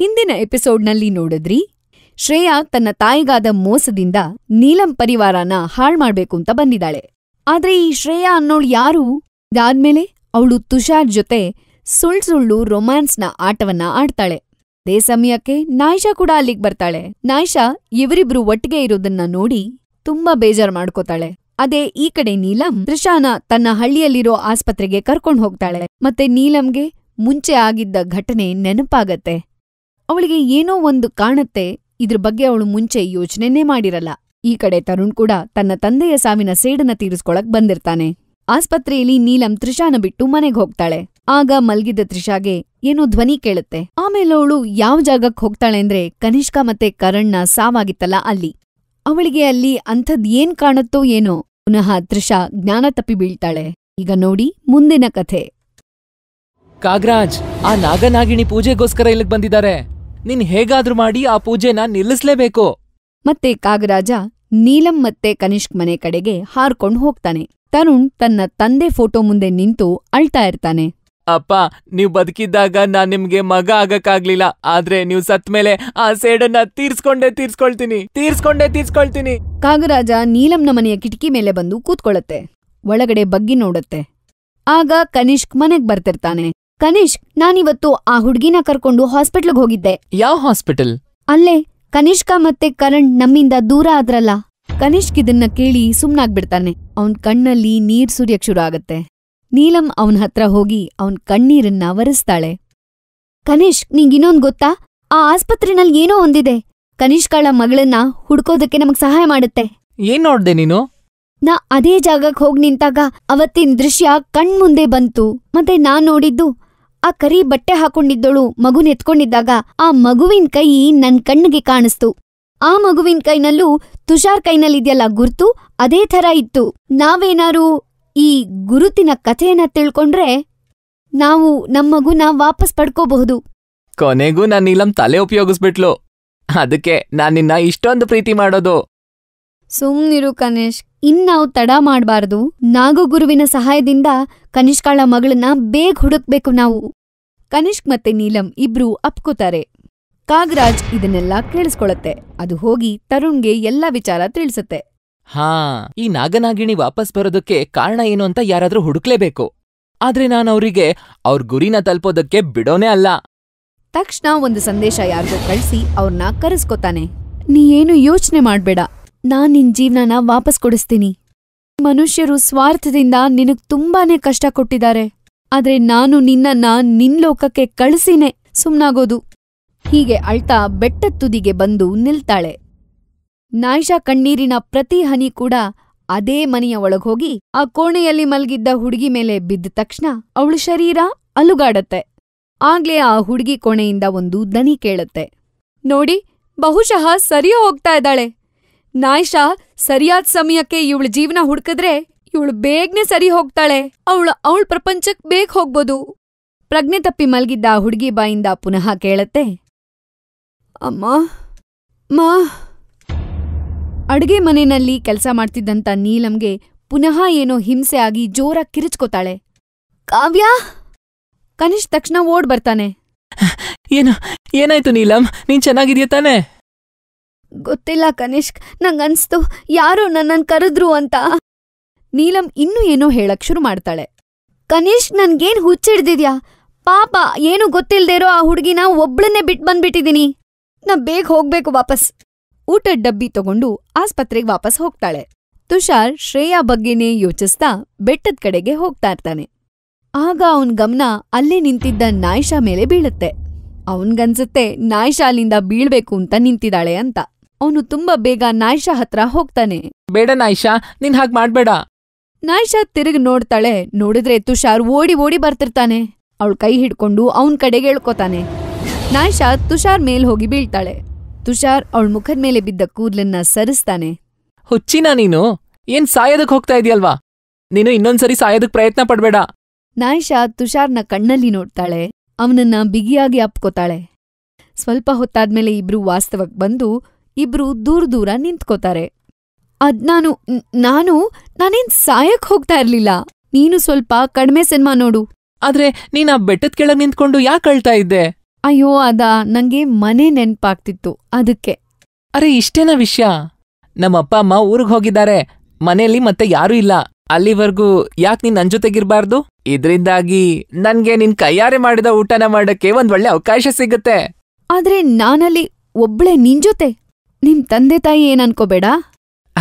ಹಿಂದಿನ ಎಪಿಸೋಡ್ನಲ್ಲಿ ನೋಡಿದ್ರಿ ಶ್ರೇಯಾ ತನ್ನ ತಾಯಿಗಾದ ಮೋಸದಿಂದ ನೀಲಂ ಪರಿವಾರನ ಹಾಳ್ಮಾಡ್ಬೇಕೂಂತ ಬಂದಿದಾಳೆ. ಆದ್ರೆ ಈ ಶ್ರೇಯಾ ಅನ್ನೋಳ್ ಯಾರು? ಇದಾದ್ಮೇಲೆ ಅವಳು ತುಷಾರ್ ಜೊತೆ ಸುಳ್ಸುಳ್ಳು ರೊಮ್ಯಾನ್ಸ್‌ನ ಆಟವನ್ನ ಆಡ್ತಾಳೆ. ಅದೇ ಸಮಯಕ್ಕೆ ನಾಯ್ಷಾ ಕೂಡ ಅಲ್ಲಿಗ್ ಬರ್ತಾಳೆ. ನಾಯ್ಷಾ ಇವರಿಬ್ರು ಒಟ್ಟಿಗೆ ಇರೋದನ್ನ ನೋಡಿ ತುಂಬಾ ಬೇಜಾರ್ ಮಾಡ್ಕೋತಾಳೆ. ಅದೇ ಈ ಕಡೆ ನೀಲಂ, ತ್ರಿಷಾನ ತನ್ನ ಹಳ್ಳಿಯಲ್ಲಿರೋ ಆಸ್ಪತ್ರೆಗೆ ಕರ್ಕೊಂಡು ಹೋಗ್ತಾಳೆ ಮತ್ತೆ ನೀಲಂಗೆ ಮುಂಚೆ ಆಗಿದ್ದ ಘಟನೆ ನೆನಪಾಗತ್ತೆ. ಅವಳಿಗೆ ಏನೋ ಒಂದು ಕಾಣತ್ತೆ, ಇದ್ರ ಬಗ್ಗೆ ಅವಳು ಮುಂಚೆ ಯೋಚನೆನೇ ಮಾಡಿರಲ್ಲ. ಈ ಕಡೆ ತರುಣ್ ಕೂಡ ತನ್ನ ತಂದೆಯ ಸಾವಿನ ಸೇಡನ್ನ ತೀರಿಸ್ಕೊಳಕ್ ಬಂದಿರ್ತಾನೆ. ಆಸ್ಪತ್ರೆಯಲ್ಲಿ ನೀಲಂ ತ್ರಿಷಾನ ಬಿಟ್ಟು ಮನೆಗ್ ಹೋಗ್ತಾಳೆ. ಆಗ ಮಲ್ಗಿದ ತ್ರಿಷಾಗೆ ಏನೋ ಧ್ವನಿ ಕೇಳತ್ತೆ. ಆಮೇಲವ್ಳು ಯಾವ್ ಜಾಗಕ್ ಅಂದ್ರೆ ಕನಿಷ್ಕ ಮತ್ತೆ ಕರಣ್‌ನ ಸಾವಾಗಿತ್ತಲ್ಲ ಅಲ್ಲಿ. ಅವಳಿಗೆ ಅಲ್ಲಿ ಅಂಥದ್ ಏನ್ ಕಾಣುತ್ತೋ ಏನೋ, ಪುನಃ ತ್ರಿಷಾ ಜ್ಞಾನ ತಪ್ಪಿ ಬೀಳ್ತಾಳೆ. ಈಗ ನೋಡಿ ಮುಂದಿನ ಕಥೆ. ಕಾಗ್ರಾಜ್ ಆ ನಾಗನಾಗಿಣಿ ಪೂಜೆಗೋಸ್ಕರ ಇಲ್ಲಿಗೆ ಬಂದಿದ್ದಾರೆ ನಿನ್ ಹೇಗಾದ್ರೂ ಮಾಡಿ ಆ ಪೂಜೆನ ನಿಲ್ಲಿಸ್ಲೇಬೇಕು ಮತ್ತೆ ಕಾಗರಾಜ ನೀಲಂ ಮತ್ತೆ ಕನಿಷ್ಕ್ ಮನೆ ಕಡೆಗೆ ಹಾರ್ಕೊಂಡ್ ಹೋಗ್ತಾನೆ ತರುಣ್ ತನ್ನ ತಂದೆ ಫೋಟೋ ಮುಂದೆ ನಿಂತು ಅಳ್ತಾ ಇರ್ತಾನೆ ಅಪ್ಪ ನೀವ್ ಬದುಕಿದ್ದಾಗ ನಾನ್ ನಿಮ್ಗೆ ಮಗ ಆಗಕ್ಕಾಗ್ಲಿಲ್ಲ ಆದ್ರೆ ನೀವ್ ಸತ್ಮೇಲೆ ಆ ಸೇಡನ್ನ ತೀರ್ಸ್ಕೊಂಡೇ ತೀರ್ಸ್ಕೊಳ್ತೀನಿ ತೀರ್ಸ್ಕೊಂಡೇ ತೀರ್ಸ್ಕೊಳ್ತೀನಿ ಕಾಗರಾಜ ನೀಲಂನ ಮನೆಯ ಕಿಟಕಿ ಮೇಲೆ ಬಂದು ಕೂತ್ಕೊಳ್ಳತ್ತೆ ಒಳಗಡೆ ಬಗ್ಗಿ ನೋಡತ್ತೆ ಆಗ ಕನಿಷ್ಕ್ ಮನೆಗ್ ಬರ್ತಿರ್ತಾನೆ ಕನಿಷ್ ನಾನಿವತ್ತು ಆ ಹುಡ್ಗಿನ ಕರ್ಕೊಂಡು ಹಾಸ್ಪಿಟಲ್ಗೆ ಹೋಗಿದ್ದೆ. ಯಾವ ಹಾಸ್ಪಿಟಲ್ ಅಲ್ಲೇ ಕನಿಷ್ಕ ಮತ್ತೆ ಕರಣ್ ನಮ್ಮಿಂದ ದೂರ ಆದ್ರಲ್ಲ ಕನಿಷ್ಕ್ ಇದನ್ನ ಕೇಳಿ ಸುಮ್ನಾಗ್ಬಿಡ್ತಾನೆ ಅವ್ನ್ ಕಣ್ಣಲ್ಲಿ ನೀರ್ ಸುರ್ಯಕ್ ಶುರು ಆಗತ್ತೆ ನೀಲಂ ಅವನ್ ಹತ್ರ ಹೋಗಿ ಅವನ್ ಕಣ್ಣೀರನ್ನ ಒರೆಸ್ತಾಳೆ ಕನಿಷ್ಕ್ ನಿಂಗಿನ್ನೊಂದ್ ಗೊತ್ತಾ ಆ ಆಸ್ಪತ್ರೆನಲ್ಲಿ ಏನೋ ಒಂದಿದೆ ಕನಿಷ್ಕಳ ಮಗಳನ್ನ ಹುಡ್ಕೋದಕ್ಕೆ ನಮಗ್ ಸಹಾಯ ಮಾಡುತ್ತೆ ಏನ್ ನೋಡ್ದೆ ನೀನು ನಾ ಅದೇ ಜಾಗಕ್ ಹೋಗ್ ನಿಂತಾಗ ಅವತ್ತಿನ ದೃಶ್ಯ ಕಣ್ಮುಂದೆ ಬಂತು ಮತ್ತೆ ನಾನ್ ನೋಡಿದ್ದು ಆ ಕರಿ ಬಟ್ಟೆ ಹಾಕೊಂಡಿದ್ದಳು ಮಗು ನೆತ್ಕೊಂಡಿದ್ದಾಗ ಆ ಮಗುವಿನ ಕೈ ನನ್ ಕಣ್ಣಿಗೆ ಕಾಣಿಸ್ತು ಆ ಮಗುವಿನ ಕೈನಲ್ಲೂ ತುಷಾರ್ ಕೈನಲ್ಲಿದ್ಯಲ್ಲ ಗುರ್ತು ಅದೇ ಥರ ಇತ್ತು ನಾವೇನಾರು ಈ ಗುರುತಿನ ಕಥೆಯನ್ನ ತಿಳ್ಕೊಂಡ್ರೆ ನಾವು ನಮ್ಮಗುನ ವಾಪಸ್ ಪಡ್ಕೋಬಹುದು ಕೊನೆಗೂ ನಾನ್ ನೀಲಂ ತಲೆ ಉಪಯೋಗಿಸ್ಬಿಟ್ಲು ಅದಕ್ಕೆ ನಾನಿನ್ನ ಇಷ್ಟೊಂದು ಪ್ರೀತಿ ಮಾಡೋದು ಸುಮ್ನಿರು ಕನೇಶ್ ನಾವು ತಡ ಮಾಡ್ಬಾರ್ದು ನಾಗುಗುರುವಿನ ಸಹಾಯದಿಂದ ಕನಿಷ್ಕಾಳ ಮಗಳನ್ನ ಬೇಗ ಹುಡುಕ್ಬೇಕು ನಾವು ಕನಿಷ್ಕ್ ಮತ್ತೆ ನೀಲಂ ಇಬ್ರೂ ಅಪ್ಕೋತಾರೆ ಕಾಗರಾಜ್ ಇದನ್ನೆಲ್ಲ ಕೇಳಿಸ್ಕೊಳತ್ತೆ ಅದು ಹೋಗಿ ತರುಣ್ಗೆ ಎಲ್ಲಾ ವಿಚಾರ ತಿಳಿಸತ್ತೆ ಹಾ ಈ ನಾಗನಾಗಿಣಿ ವಾಪಸ್ ಬರೋದಕ್ಕೆ ಕಾರಣ ಏನು ಅಂತ ಯಾರಾದ್ರೂ ಹುಡುಕ್ಲೇಬೇಕು ಆದ್ರೆ ನಾನವ್ರಿಗೆ ಅವ್ರ ಗುರಿನ ತಲುಪೋದಕ್ಕೆ ಬಿಡೋನೇ ಅಲ್ಲ ತಕ್ಷಣ ಒಂದು ಸಂದೇಶ ಯಾರಿಗೂ ಕಳ್ಸಿ ಅವ್ರನ್ನ ಕರೆಸ್ಕೊತಾನೆ ನೀ ಏನು ಯೋಚನೆ ಮಾಡ್ಬೇಡ ನಾನ್ ನಿನ್ ಜೀವನನ ವಾಪಸ್ ಕೊಡಿಸ್ತೀನಿ ಮನುಷ್ಯರು ಸ್ವಾರ್ಥದಿಂದ ನಿನಗ್ ತುಂಬಾನೇ ಕಷ್ಟ ಕೊಟ್ಟಿದ್ದಾರೆ ಆದ್ರೆ ನಾನು ನಿನ್ನನ್ನ ನಿನ್ ಲೋಕಕ್ಕೆ ಸುಮ್ನಾಗೋದು ಹೀಗೆ ಅಳ್ತಾ ಬೆಟ್ಟ ತುದಿಗೆ ಬಂದು ನಿಲ್ತಾಳೆ ನಾಯ್ಷಾ ಕಣ್ಣೀರಿನ ಪ್ರತಿ ಹನಿ ಕೂಡ ಅದೇ ಮನೆಯ ಒಳಗೋಗಿ ಆ ಕೋಣೆಯಲ್ಲಿ ಮಲಗಿದ್ದ ಹುಡುಗಿ ಮೇಲೆ ಬಿದ್ದ ತಕ್ಷಣ ಅವಳು ಶರೀರ ಅಲುಗಾಡತ್ತೆ ಆಗ್ಲೇ ಆ ಹುಡುಗಿ ಕೋಣೆಯಿಂದ ಒಂದು ದನಿ ಕೇಳುತ್ತೆ ನೋಡಿ ಬಹುಶಃ ಸರಿಯೋ ಹೋಗ್ತಾ ಇದ್ದಾಳೆ ನಾಯ್ಷಾ ಸರಿಯಾದ ಸಮಯಕ್ಕೆ ಇವಳು ಜೀವನ ಹುಡುಕಿದ್ರೆ ಇವಳು ಬೇಗ್ನೆ ಸರಿ ಹೋಗ್ತಾಳೆ ಅವಳು ಅವಳ ಪ್ರಪಂಚಕ್ ಬೇಗ್ ಹೋಗ್ಬೋದು ಪ್ರಜ್ಞೆ ತಪ್ಪಿ ಮಲ್ಗಿದ್ದ ಹುಡುಗಿ ಬಾಯಿಂದ ಪುನಃ ಕೇಳತ್ತೆ ಅಮ್ಮ ಮಾ ಅಡುಗೆ ಮನೆಯಲ್ಲಿ ಕೆಲಸ ಮಾಡ್ತಿದ್ದಂತ ನೀಲಂಗೆ ಪುನಃ ಏನೋ ಹಿಂಸೆ ಆಗಿ ಜೋರಾಗಿ ಕಿರಿಚ್ಕೋತಾಳೆ ಕಾವ್ಯ ಕನಿಷ್ ತಕ್ಷಣ ಓಡ್ ಬರ್ತಾನೆ ಏನು ಏನಾಯ್ತು ನೀಲಂ ನೀನ್ ಚೆನ್ನಾಗಿದ್ಯಾ ತಾನೆ ಗೊತ್ತಿಲ್ಲ ಕನಿಷ್ಕ್ ನಂಗನ್ಸ್ತು ಯಾರೋ ನನ್ನನ್ ಕರೆದ್ರು ಅಂತ ನೀಲಂ ಇನ್ನೂ ಏನೋ ಹೇಳಕ್ ಶುರು ಮಾಡ್ತಾಳೆ ಕನಿಷ್ಕ್ ನನ್ಗೇನ್ ಹುಚ್ಚಿಡ್ದಿದ್ಯಾ ಪಾಪ ಏನು ಗೊತ್ತಿಲ್ದೇರೋ ಆ ಹುಡುಗಿನ ಒಬ್ಳನ್ನೇ ಬಿಟ್ ಬಂದ್ಬಿಟ್ಟಿದೀನಿ ನಾ ಬೇಗ ಹೋಗ್ಬೇಕು ವಾಪಸ್ ಊಟದ ಡಬ್ಬಿ ತಗೊಂಡು ಆಸ್ಪತ್ರೆಗೆ ವಾಪಸ್ ಹೋಗ್ತಾಳೆ ತುಷಾರ್ ಶ್ರೇಯಾ ಬಗ್ಗೆನೇ ಯೋಚಿಸ್ತಾ ಬೆಟ್ಟದ ಕಡೆಗೆ ಹೋಗ್ತಾ ಇರ್ತಾನೆ ಆಗ ಅವನ್ ಗಮನ ಅಲ್ಲೇ ನಿಂತಿದ್ದ ನಾಯಿಷಾ ಮೇಲೆ ಬೀಳುತ್ತೆ ಅವನ್ಗನ್ಸುತ್ತೆ ನಾಯಿಷಾ ಅಲ್ಲಿಂದ ಬೀಳ್ಬೇಕು ಅಂತ ನಿಂತಿದ್ದಾಳೆ ಅಂತ ಅವನು ತುಂಬಾ ಬೇಗ ನಾಯ್ಷಾ ಹತ್ರ ಹೋಗ್ತಾನೆ ಬೇಡ ನಾಯ್ಷಾ ನಿನ್ ಹಾಗೆ ಮಾಡ್ಬೇಡ ನಾಯ್ಷಾ ತಿರುಗ್ ನೋಡ್ತಾಳೆ ನೋಡಿದ್ರೆ ತುಷಾರ್ ಓಡಿ ಓಡಿ ಬರ್ತಿರ್ತಾನೆ ಅವಳ ಕೈ ಹಿಡ್ಕೊಂಡು ಅವನ್ ಕಡೆಗೆ ಎಳ್ಕೊತಾನೆ ನಾಯ್ಷಾ ತುಷಾರ್ ಮೇಲ್ ಹೋಗಿ ಬೀಳ್ತಾಳೆ ತುಷಾರ್ ಅವಳ ಮುಖದ ಮೇಲೆ ಬಿದ್ದ ಕೂದ್ಲನ್ನ ಸರಿಸ್ತಾನೆ ಹುಚ್ಚಿನ ನೀನು ಏನ್ ಸಾಯೋದಕ್ ಹೋಗ್ತಾ ಇದೆಯಲ್ವಾ ನೀನು ಇನ್ನೊಂದ್ಸರಿ ಸಾಯೋದಕ್ ಪ್ರಯತ್ನ ಪಡ್ಬೇಡ ನಾಯಿಷಾ ತುಷಾರ್ನ ಕಣ್ಣಲ್ಲಿ ನೋಡ್ತಾಳೆ ಅವನನ್ನ ಬಿಗಿಯಾಗಿ ಅಪ್ಕೋತಾಳೆ ಸ್ವಲ್ಪ ಹೊತ್ತಾದ್ಮೇಲೆ ಇಬ್ರು ವಾಸ್ತವಕ್ ಬಂದು ಇಬ್ರು ದೂರ ದೂರ ನಿಂತ್ಕೋತಾರೆ ಅದ್ನಾನು ನಾನು ನಾನೇನ್ ಸಾಯಕ್ ಹೋಗ್ತಾ ಇರ್ಲಿಲ್ಲ ನೀನು ಸ್ವಲ್ಪ ಕಡಿಮೆ ಸಿನ್ಮಾ ನೋಡು ಆದ್ರೆ ನೀನ್ ಆ ಬೆಟ್ಟದ ಕೆಳಗ್ ನಿಂತ್ಕೊಂಡು ಯಾಕೆ ಅಳ್ತಾ ಇದ್ದೆ ಅಯ್ಯೋ ಅದ ನಂಗೆ ಮನೆ ನೆನ್ಪಾಗ್ತಿತ್ತು ಅದಕ್ಕೆ ಅರೆ ಇಷ್ಟೇನಾ ವಿಷಯ ನಮ್ಮ ಅಪ್ಪ ಅಮ್ಮ ಊರಿಗೆ ಹೋಗಿದ್ದಾರೆ ಮನೆಯಲ್ಲಿ ಮತ್ತೆ ಯಾರೂ ಇಲ್ಲ ಅಲ್ಲಿವರೆಗೂ ಯಾಕೆ ನೀನ್ ನನ್ ಜೊತೆಗಿರ್ಬಾರ್ದು ಇದ್ರಿಂದಾಗಿ ನನ್ಗೆ ನಿನ್ ಕೈಯಾರೆ ಮಾಡಿದ ಊಟನ ಮಾಡಕ್ಕೆ ಒಂದ್ ಒಳ್ಳೆ ಅವಕಾಶ ಸಿಗುತ್ತೆ ಆದ್ರೆ ನಾನಲ್ಲಿ ಒಬ್ಳೆ ನಿನ್ ಜೊತೆ ನಿಮ್ ತಂದೆ ತಾಯಿ ಏನನ್ಕೋಬೇಡ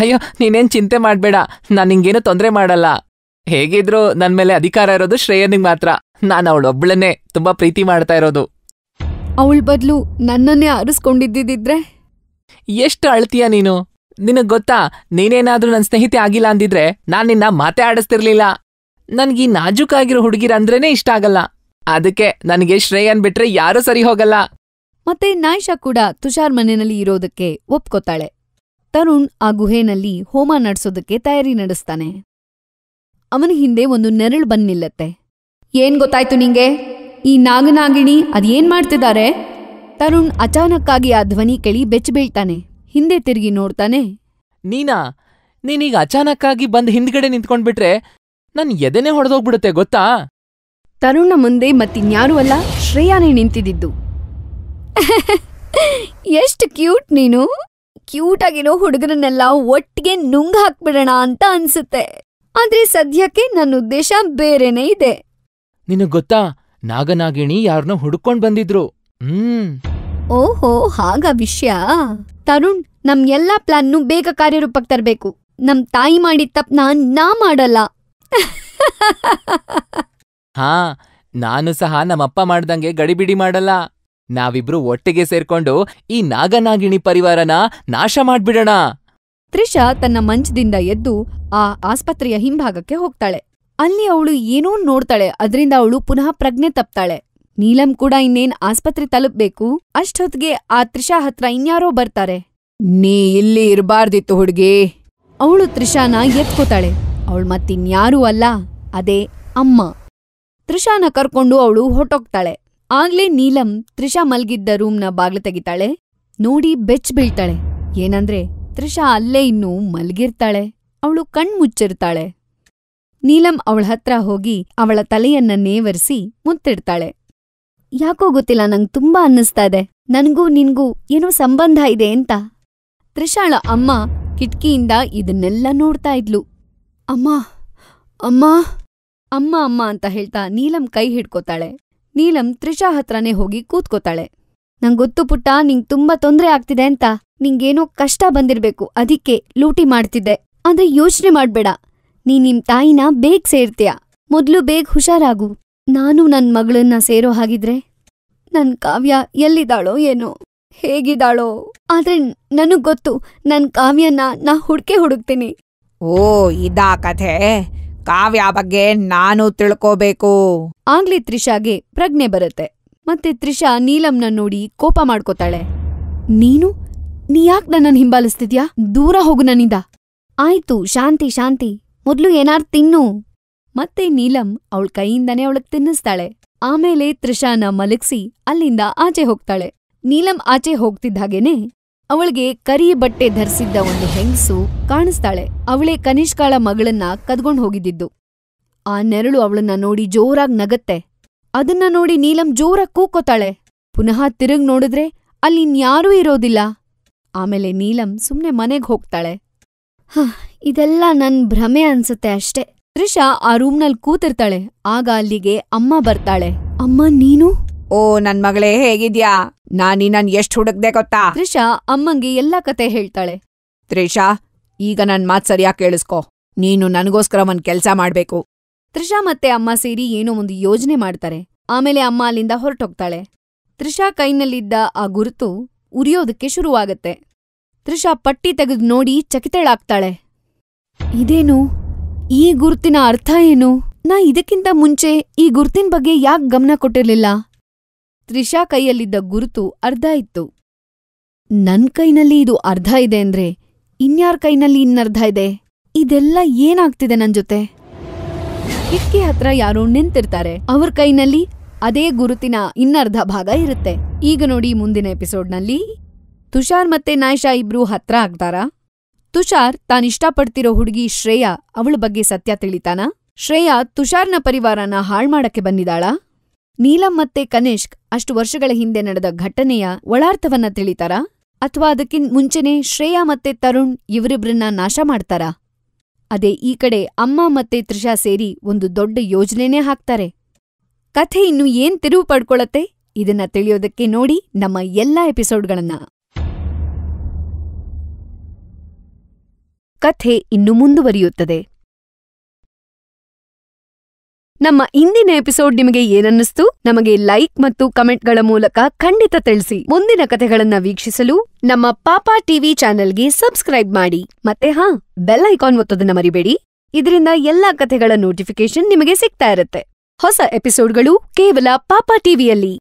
ಅಯ್ಯೋ ನೀನೇನ್ ಚಿಂತೆ ಮಾಡಬೇಡ ನಾನು ನಿಂಗೇನು ತೊಂದರೆ ಮಾಡಲ್ಲ ಹೇಗಿದ್ರೂ ನನ್ನ ಮೇಲೆ ಅಧಿಕಾರ ಇರೋದು ಶ್ರೇಯನಿಗೆ ಮಾತ್ರ ನಾನು ಅವಳೊಬ್ಬಳನ್ನೇ ತುಂಬಾ ಪ್ರೀತಿ ಮಾಡ್ತಾ ಇರೋದು ಅವಳ ಬದಲು ನನ್ನನ್ನೇ ಆರಿಸ್ಕೊಂಡಿದ್ದಿದ್ರೆ ಎಷ್ಟು ಅಳ್ತೀಯ ನೀನು ನಿನಗ್ ಗೊತ್ತಾ ನೀನೇನಾದ್ರೂ ನನ್ನ ಸ್ನೇಹಿತೆ ಆಗಿಲ್ಲ ಅಂದಿದ್ರೆ ನಾನ್ ನಿನ್ನ ಮಾತೇ ಆಡಿಸ್ತಿರ್ಲಿಲ್ಲ ನನ್ಗೆ ಈ ನಾಜೂಕಾಗಿರೋ ಹುಡುಗಿರ ಅಂದ್ರೇನೆ ಇಷ್ಟ ಆಗಲ್ಲ ಅದಕ್ಕೆ ನನಗೆ ಶ್ರೇಯನ್ ಬಿಟ್ರೆ ಯಾರೂ ಸರಿ ಹೋಗಲ್ಲ ಮತ್ತೆ ನಾಯಿಷಾ ಕೂಡ ತುಷಾರ್ ಮನೆಯಲ್ಲಿ ಇರೋದಕ್ಕೆ ಒಪ್ಕೋತಾಳೆ ತರುಣ್ ಆ ಗುಹೆನಲ್ಲಿ ಹೋಮ ನಡ್ಸೋದಕ್ಕೆ ತಯಾರಿ ನಡೆಸ್ತಾನೆ. ಅವನ ಹಿಂದೆ ಒಂದು ನೆರಳು ಬಂದ್ ನಿಲ್ಲತ್ತೆ. ಏನ್ ಗೊತ್ತಾಯ್ತು ನಿಂಗೆ? ಈ ನಾಗನಾಗಿಣಿ ಅದೇನ್ ಮಾಡ್ತಿದಾರೆ? ತರುಣ್ ಅಚಾನಕ್ಕಾಗಿ ಆ ಧ್ವನಿ ಕೇಳಿ ಬೆಚ್ಚಿಬೀಳ್ತಾನೆ. ಹಿಂದೆ ತಿರುಗಿ ನೋಡ್ತಾನೆ. ನೀನಾ, ನೀನೀಗ ಅಚಾನಕ್ಕಾಗಿ ಬಂದ್ ಹಿಂದ್ಗಡೆ ನಿಂತ್ಕೊಂಡ್ಬಿಟ್ರೆ ನನ್ ಎದೆನೆ ಹೊಡೆದೋಗ್ಬಿಡುತ್ತೆ ಗೊತ್ತಾ? ತರುಣ್ನ ಮುಂದೆ ಮತ್ತಿನ್ಯಾರು ಅಲ್ಲ ಶ್ರೇಯಾನೇ ನಿಂತಿದ್ದು ಎಷ್ಟು ಕ್ಯೂಟ್ ನೀನು! ಕ್ಯೂಟಾಗಿರೋ ಹುಡುಗರನ್ನೆಲ್ಲ ಒಟ್ಟಿಗೆ ನುಂಗ್ ಹಾಕ್ಬಿಡೋಣ ಅಂತ ಅನ್ಸುತ್ತೆ ಆದ್ರೆ ಸದ್ಯಕ್ಕೆ ನನ್ನ ಉದ್ದೇಶ ಬೇರೆನೇ ಇದೆ ನಿನಗ್ ಗೊತ್ತಾ ನಾಗನಾಗಿಣಿ ಯಾರನ್ನೋ ಹುಡುಕೊಂಡ್ ಬಂದಿದ್ರು ಹ್ಮ್ ಓಹೋ ಹಾಗ ವಿಷಯ ತರುಣ್ ನಮ್ ಎಲ್ಲಾ ಪ್ಲಾನ್ನು ಬೇಗ ಕಾರ್ಯರೂಪಕ್ ತರ್ಬೇಕು ನಮ್ ತಾಯಿ ಮಾಡಿದ ತಪ್ನ ನಾ ಮಾಡಲ್ಲ ಹಾ ನಾನು ಸಹ ನಮ್ಮಪ್ಪ ಮಾಡ್ದಂಗೆ ಗಡಿಬಿಡಿ ಮಾಡಲ್ಲ ನಾವಿಬ್ರು ಒಟ್ಟಿಗೆ ಸೇರ್ಕೊಂಡು ಈ ನಾಗನಾಗಿಣಿ ಪರಿವಾರನ ನಾಶ ಮಾಡ್ಬಿಡೋಣ ತ್ರಿಷಾ ತನ್ನ ಮಂಚದಿಂದ ಎದ್ದು ಆ ಆಸ್ಪತ್ರೆಯ ಹಿಂಭಾಗಕ್ಕೆ ಹೋಗ್ತಾಳೆ ಅಲ್ಲಿ ಅವಳು ಏನೋ ನೋಡ್ತಾಳೆ ಅದರಿಂದ ಅವಳು ಪುನಃ ಪ್ರಜ್ಞೆ ತಪ್ತಾಳೆ ನೀಲಂ ಕೂಡ ಇನ್ನೇನ್ ಆಸ್ಪತ್ರೆ ತಲುಪ್ಬೇಕು ಅಷ್ಟೊತ್ಗೆ ಆ ತ್ರಿಷಾ ಹತ್ರ ಇನ್ಯಾರೋ ಬರ್ತಾರೆ ನೀ ಇಲ್ಲಿ ಇರಬಾರ್ದಿತ್ತು ಹುಡ್ಗಿ ಅವಳು ತ್ರಿಷಾನ ಎತ್ಕೋತಾಳೆ ಅವಳು ಮತ್ತಿನ್ಯಾರೂ ಅಲ್ಲ ಅದೇ ಅಮ್ಮ ತ್ರಿಷಾನ ಕರ್ಕೊಂಡು ಅವಳು ಹೊಟ್ಟೋಗ್ತಾಳೆ ಆಗ್ಲೇ ನೀಲಂ ತ್ರಿಷಾ ಮಲ್ಗಿದ್ದ ರೂಮ್ನ ಬಾಗ್ಲು ತೆಗಿತಾಳೆ. ನೋಡಿ ಬೆಚ್ಚ್ ಬೀಳ್ತಾಳೆ, ಏನಂದ್ರೆ ತ್ರಿಷಾ ಅಲ್ಲೇ ಇನ್ನೂ ಮಲ್ಗಿರ್ತಾಳೆ, ಅವ್ಳು ಕಣ್ಮುಚ್ಚಿರ್ತಾಳೆ ನೀಲಂ ನೀಲಂ ಹತ್ರ ಹೋಗಿ ಅವಳ ತಲೆಯನ್ನ ನೇವರ್ಸಿ ಮುತ್ತಿಡ್ತಾಳೆ. ಯಾಕೋ ಗೊತ್ತಿಲ್ಲ ನಂಗ್ ತುಂಬಾ ಅನ್ನಿಸ್ತಾ ಇದೆ, ನನ್ಗೂ ನಿನ್ಗೂ ಏನೋ ಸಂಬಂಧ ಇದೆ ಅಂತ. ತ್ರಿಷಾಳ ಅಮ್ಮ ಕಿಟ್ಕಿಯಿಂದ ಇದನ್ನೆಲ್ಲ ನೋಡ್ತಾ ಇದ್ಲು. ಅಮ್ಮ, ಅಮ್ಮ, ಅಮ್ಮ ಅಮ್ಮ ಅಂತ ಹೇಳ್ತಾ ನೀಲಂ ಕೈ ಹಿಡ್ಕೋತಾಳೆ. ನೀಲಂ ತ್ರಿಷಾ ಹತ್ರನೇ ಹೋಗಿ ಕೂತ್ಕೋತಾಳೆ. ನಂಗೊತ್ತು ಪುಟ್ಟ ನಿಂಗ್ ತುಂಬಾ ತೊಂದ್ರೆ ಆಗ್ತಿದೆ ಅಂತ. ನಿಂಗೇನೋ ಕಷ್ಟ ಬಂದಿರ್ಬೇಕು ಅದಿಕ್ಕೆ ಲೂಟಿ ಮಾಡ್ತಿದ್ದೆ. ಆದ್ರೆ ಯೋಚ್ನೆ ಮಾಡ್ಬೇಡ, ನೀ ನಿಮ್ ತಾಯಿನ ಬೇಗ್ ಸೇರ್ತೀಯ. ಮೊದ್ಲು ಬೇಗ್ ಹುಷಾರಾಗು. ನಾನು ನನ್ ಮಗಳನ್ನ ಸೇರೋ ಹಾಗಿದ್ರೆ ನನ್ ಕಾವ್ಯ ಎಲ್ಲಿದ್ದಾಳೋ ಏನೋ ಹೇಗಿದ್ದಾಳೋ ಆದ್ರೆ ನನಗ್ ಗೊತ್ತು ನನ್ ಕಾವ್ಯನ ನಾ ಹುಡ್ಕೆ ಹುಡುಕ್ತೀನಿ ಓ ಇದಾ ಕಥೆ ಕಾವ್ಯ ಬಗ್ಗೆ ನಾನು ತಿಳ್ಕೋಬೇಕು ಆಗ್ಲಿ ತ್ರಿಷಾಗೆ ಪ್ರಜ್ಞೆ ಬರುತ್ತೆ ಮತ್ತೆ ತ್ರಿಷಾ ನೀಲಂನ ನೋಡಿ ಕೋಪ ಮಾಡ್ಕೋತಾಳೆ ನೀನು ನೀ ಯಾಕ್ ನನ್ನನ್ ಹಿಂಬಾಲಿಸ್ತಿದ್ಯಾ ದೂರ ಹೋಗು ನನ್ನಿಂದ ಆಯ್ತು ಶಾಂತಿ ಶಾಂತಿ ಮೊದ್ಲು ಏನಾರ್ ತಿನ್ನು ಮತ್ತೆ ನೀಲಂ ಅವಳ್ ಕೈಯಿಂದನೇ ಅವಳಗ್ ತಿನ್ನಿಸ್ತಾಳೆ ಆಮೇಲೆ ತ್ರಿಷಾನ ಮಲಗ್ಸಿ ಅಲ್ಲಿಂದ ಆಚೆ ಹೋಗ್ತಾಳೆ ನೀಲಂ ಆಚೆ ಹೋಗ್ತಿದ್ದಾಗೇನೆ ಅವಳಿಗೆ ಕರಿ ಬಟ್ಟೆ ಧರಿಸಿದ್ದ ಒಂದು ಹೆಂಗಸು ಕಾಣಿಸ್ತಾಳೆ ಅವಳೇ ಕನಿಷ್ಕಾಳ ಮಗಳನ್ನ ಕದ್ಕೊಂಡು ಹೋಗಿದ್ದಿದ್ದು ಆ ನೆರಳು ಅವಳನ್ನ ನೋಡಿ ಜೋರಾಗ್ ನಗತ್ತೆ ಅದನ್ನ ನೋಡಿ ನೀಲಂ ಜೋರಾಗ್ ಕೂಕೋತಾಳೆ ಪುನಃ ತಿರುಗ್ ನೋಡಿದ್ರೆ ಅಲ್ಲಿನ್ಯಾರೂ ಇರೋದಿಲ್ಲ ಆಮೇಲೆ ನೀಲಂ ಸುಮ್ನೆ ಮನೆಗ್ ಹೋಗ್ತಾಳೆ ಹ ಇದೆಲ್ಲ ನನ್ ಭ್ರಮೆ ಅನ್ಸುತ್ತೆ ಅಷ್ಟೇ ತ್ರಿಷಾ ಆ ರೂಮ್ನಲ್ಲಿ ಕೂತಿರ್ತಾಳೆ ಆಗ ಅಲ್ಲಿಗೆ ಅಮ್ಮ ಬರ್ತಾಳೆ ಅಮ್ಮ ನೀನು ಓ ನನ್ ಮಗಳೇ ಹೇಗಿದ್ಯಾ ನಾನಿ ನನ್ ಎಷ್ಟ್ ಹುಡುಕ್ದೆ ಗೊತ್ತಾ ತ್ರಿಷಾ ಅಮ್ಮಂಗೆ ಎಲ್ಲಾ ಕತೆ ಹೇಳ್ತಾಳೆ ತ್ರಿಷಾ ಈಗ ನನ್ ಮಾತ್ ಸರಿಯಾಗಿ ಕೇಳಿಸ್ಕೊ ನೀನು ನನಗೋಸ್ಕರ ಒಂದ್ ಕೆಲ್ಸ ಮಾಡ್ಬೇಕು ತ್ರಿಷಾ ಮತ್ತೆ ಅಮ್ಮ ಸೇರಿ ಏನೋ ಒಂದು ಯೋಜನೆ ಮಾಡ್ತಾರೆ ಆಮೇಲೆ ಅಮ್ಮ ಅಲ್ಲಿಂದ ಹೊರಟೋಗ್ತಾಳೆ ತ್ರಿಷಾ ಕೈನಲ್ಲಿದ್ದ ಆ ಗುರುತು ಉರಿಯೋದಕ್ಕೆ ಶುರುವಾಗತ್ತೆ ತ್ರಿಷಾ ಪಟ್ಟಿ ತೆಗೆದು ನೋಡಿ ಚಕಿತಳಾಗ್ತಾಳೆ ಇದೇನು ಈ ಗುರುತಿನ ಅರ್ಥ ಏನು ನಾ ಇದಕ್ಕಿಂತ ಮುಂಚೆ ಈ ಗುರುತಿನ ಬಗ್ಗೆ ಯಾಕ್ ಗಮನ ಕೊಟ್ಟಿರ್ಲಿಲ್ಲ ತ್ರಿಷಾ ಕೈಯಲ್ಲಿದ್ದ ಗುರುತು ಅರ್ಧ ಇತ್ತು ನನ್ ಕೈನಲ್ಲಿ ಇದು ಅರ್ಧ ಇದೆ ಅಂದ್ರೆ ಇನ್ಯಾರ್ ಕೈನಲ್ಲಿ ಇನ್ನರ್ಧ ಇದೆ ಇದೆಲ್ಲ ಏನಾಗ್ತಿದೆ ನನ್ ಜೊತೆ ಕಿಟ್ಕಿ ಹತ್ರ ಯಾರೋ ನಿಂತಿರ್ತಾರೆ ಅವ್ರ ಕೈನಲ್ಲಿ ಅದೇ ಗುರುತಿನ ಇನ್ನರ್ಧ ಭಾಗ ಇರುತ್ತೆ ಈಗ ನೋಡಿ ಮುಂದಿನ ಎಪಿಸೋಡ್ನಲ್ಲಿ ತುಷಾರ್ ಮತ್ತೆ ನಾಯ್ಶಾ ಇಬ್ರು ಹತ್ರ ಆಗ್ತಾರಾ ತುಷಾರ್ ತಾನಿಷ್ಟಪಡ್ತಿರೋ ಹುಡುಗಿ ಶ್ರೇಯಾ ಅವಳ ಬಗ್ಗೆ ಸತ್ಯ ತಿಳಿತಾನಾ ಶ್ರೇಯಾ ತುಷಾರ್ನ ಪರಿವಾರನ ಹಾಳ್ಮಾಡಕ್ಕೆ ಬಂದಿದಾಳ ನೀಲಂ ಮತ್ತೆ ಕನಿಷ್ಕ್ ಅಷ್ಟು ವರ್ಷಗಳ ಹಿಂದೆ ನಡೆದ ಘಟನೆಯ ಒಳಾರ್ಥವನ್ನ ತಿಳೀತಾರಾ ಅಥ್ವಾ ಅದಕ್ಕಿನ್ ಮುಂಚೆನೇ ಶ್ರೇಯಾ ಮತ್ತೆ ತರುಣ್ ಇವರಿಬ್ರನ್ನ ನಾಶ ಮಾಡ್ತಾರಾ? ಅದೇ ಈ ಕಡೆ ಅಮ್ಮ ಮತ್ತೆ ತ್ರಿಷಾ ಸೇರಿ ಒಂದು ದೊಡ್ಡ ಯೋಜ್ನೆನೇ ಹಾಕ್ತಾರೆ. ಕಥೆ ಇನ್ನು ಏನ್ ತಿರುವು ಪಡ್ಕೊಳತ್ತೆ ಇದನ್ನ ತಿಳಿಯೋದಕ್ಕೆ ನೋಡಿ ನಮ್ಮ ಎಲ್ಲಾ ಎಪಿಸೋಡ್‌ಗಳನ್ನ. ಕಥೆ ಇನ್ನು ಮುಂದುವರಿಯುತ್ತದೆ. ನಮ್ಮ ಇಂದಿನ ಎಪಿಸೋಡ್ ನಿಮಗೆ ಏನನ್ನಿಸ್ತು ನಮಗೆ ಲೈಕ್ ಮತ್ತು ಕಮೆಂಟ್ಗಳ ಮೂಲಕ ಖಂಡಿತ ತಿಳಿಸಿ ಮುಂದಿನ ಕಥೆಗಳನ್ನ ವೀಕ್ಷಿಸಲು ನಮ್ಮ ಪಾಪಾ ಟಿವಿ ಚಾನೆಲ್ಗೆ ಸಬ್ಸ್ಕ್ರೈಬ್ ಮಾಡಿ ಮತ್ತೆ ಹಾ ಬೆಲ್ ಐಕಾನ್ ಒತ್ತೋದನ್ನ ಮರಿಬೇಡಿ ಇದರಿಂದ ಎಲ್ಲಾ ಕಥೆಗಳ ನೋಟಿಫಿಕೇಶನ್ ನಿಮಗೆ ಸಿಗ್ತಾ ಇರುತ್ತೆ ಹೊಸ ಎಪಿಸೋಡ್ಗಳು ಕೇವಲ ಪಾಪಾ ಟಿವಿಯಲ್ಲಿ